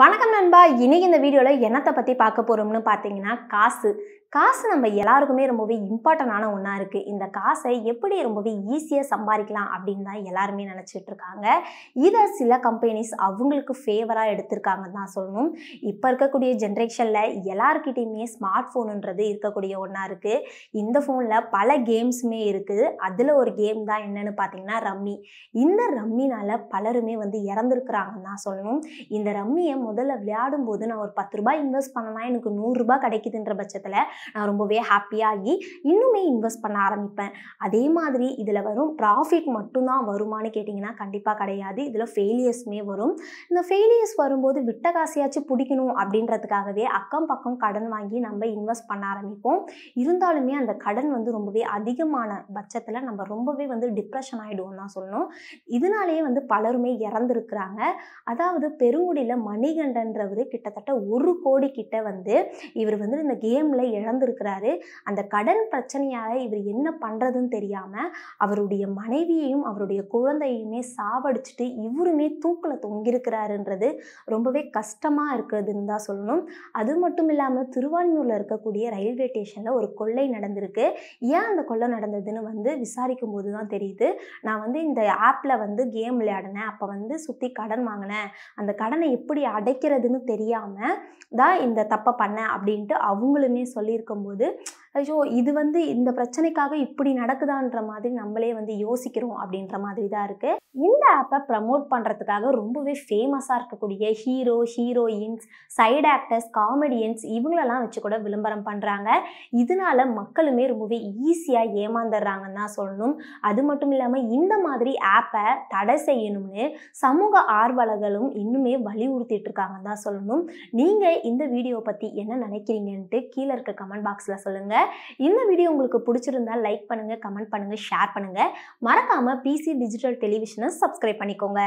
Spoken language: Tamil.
வணக்கம் நண்பா இன்னைக்கு இந்த வீடியோவில் என்னத்தை பற்றி பார்க்க போகிறோம்னு பார்த்தீங்கன்னா காசு காசு நம்ம எல்லாருக்குமே ரொம்பவே இம்பார்ட்டண்டான ஒன்றா இருக்குது இந்த காசை எப்படி ரொம்பவே ஈஸியாக சம்பாதிக்கலாம் அப்படின்னு தான் எல்லாருமே நினச்சிட்டு இருக்காங்க இதை சில கம்பெனிஸ் அவங்களுக்கு ஃபேவராக எடுத்திருக்காங்கன்னு தான் சொல்லணும் இப்போ இருக்கக்கூடிய ஜென்ரேஷனில் எல்லாருக்கிட்டேயுமே ஸ்மார்ட் ஃபோனுன்றது இருக்கக்கூடிய ஒன்றா இருக்குது இந்த ஃபோனில் பல கேம்ஸுமே இருக்குது அதில் ஒரு கேம் தான் என்னென்னு பார்த்தீங்கன்னா ரம்மி இந்த ரம்மினால் பலருமே வந்து இறந்துருக்குறாங்கன்னு தான் சொல்லணும் இந்த ரம்மியை முதல்ல விளையாடும் போது நான் ஒரு பத்து ரூபாய் இன்வெஸ்ட் பண்ணலாம் எனக்கு நூறுரூபா கிடைக்குதுன்ற பட்சத்தில் நான் ரொம்பவே ஹாப்பியாகி இன்னுமே இன்வெஸ்ட் பண்ண ஆரம்பிப்பேன் அதே மாதிரி இதில் வரும் ப்ராஃபிட் மட்டும்தான் வருமானு கேட்டிங்கன்னா கண்டிப்பாக கிடையாது இதில் ஃபெயிலியர்ஸுமே வரும் இந்த ஃபெயிலியர்ஸ் வரும்போது விட்ட காசியாச்சும் பிடிக்கணும் அப்படின்றதுக்காகவே அக்கம் பக்கம் கடன் வாங்கி நம்ம இன்வெஸ்ட் பண்ண ஆரம்பிப்போம் இருந்தாலுமே அந்த கடன் வந்து ரொம்பவே அதிகமான பட்சத்தில் நம்ம ரொம்பவே வந்து டிப்ரெஷன் ஆகிடுவோம் தான் சொல்லணும் இதனாலேயே வந்து பலருமே இறந்துருக்குறாங்க அதாவது பெருங்குடியில் மணிகண்டன்றவர் கிட்டத்தட்ட ஒரு கோடி கிட்ட வந்து இவர் வந்து இந்த கேமில் இழ இழந்திருக்கிறாரு அந்த கடன் பிரச்சனையால் இவர் என்ன பண்ணுறதுன்னு தெரியாமல் அவருடைய மனைவியையும் அவருடைய குழந்தையுமே சாவடிச்சுட்டு இவருமே தூக்கில் தொங்கியிருக்கிறாருன்றது ரொம்பவே கஷ்டமாக இருக்கிறதுன்னு தான் சொல்லணும் அது மட்டும் இல்லாமல் திருவான்மூரில் இருக்கக்கூடிய ரயில்வே ஸ்டேஷனில் ஒரு கொள்ளை நடந்திருக்கு ஏன் அந்த கொள்ளை நடந்ததுன்னு வந்து விசாரிக்கும் போது தான் தெரியுது நான் வந்து இந்த ஆப்பில் வந்து கேம் விளையாடினேன் அப்போ வந்து சுற்றி கடன் வாங்கினேன் அந்த கடனை எப்படி அடைக்கிறதுன்னு தெரியாமல் தான் இந்த தப்பை பண்ணேன் அப்படின்ட்டு அவங்களுமே சொல்லி இருக்கும்போது ஐயோ இது வந்து இந்த பிரச்சனைக்காக இப்படி நடக்குதான்ற மாதிரி நம்மளே வந்து யோசிக்கிறோம் அப்படின்ற மாதிரி தான் இருக்குது இந்த ஆப்பை ப்ரமோட் பண்ணுறதுக்காக ரொம்பவே ஃபேமஸாக இருக்கக்கூடிய hero heroines side actors comedians இவங்களெல்லாம் வச்சு கூட விளம்பரம் பண்ணுறாங்க இதனால மக்களுமே ரொம்பவே ஈஸியாக ஏமாந்துடுறாங்கன்னு தான் சொல்லணும் அது மட்டும் இல்லாமல் இந்த மாதிரி ஆப்பை தடை செய்யணும்னு சமூக ஆர்வலர்களும் இன்னுமே வலியுறுத்திட்டு இருக்காங்கன்னு தான் சொல்லணும் நீங்கள் இந்த வீடியோ பற்றி என்ன நினைக்கிறீங்கன்ட்டு கீழே இருக்க கமெண்ட் பாக்ஸில் சொல்லுங்கள் இந்த வீடியோ உங்களுக்கு பிடிச்சிருந்தா லைக் பண்ணுங்கள் கமெண்ட் பண்ணுங்கள் ஷேர் பண்ணுங்கள் மறக்காமல் பிசி டிஜிட்டல் டெலிவிஷனை சப்ஸ்கிரைப் பண்ணிக்கோங்க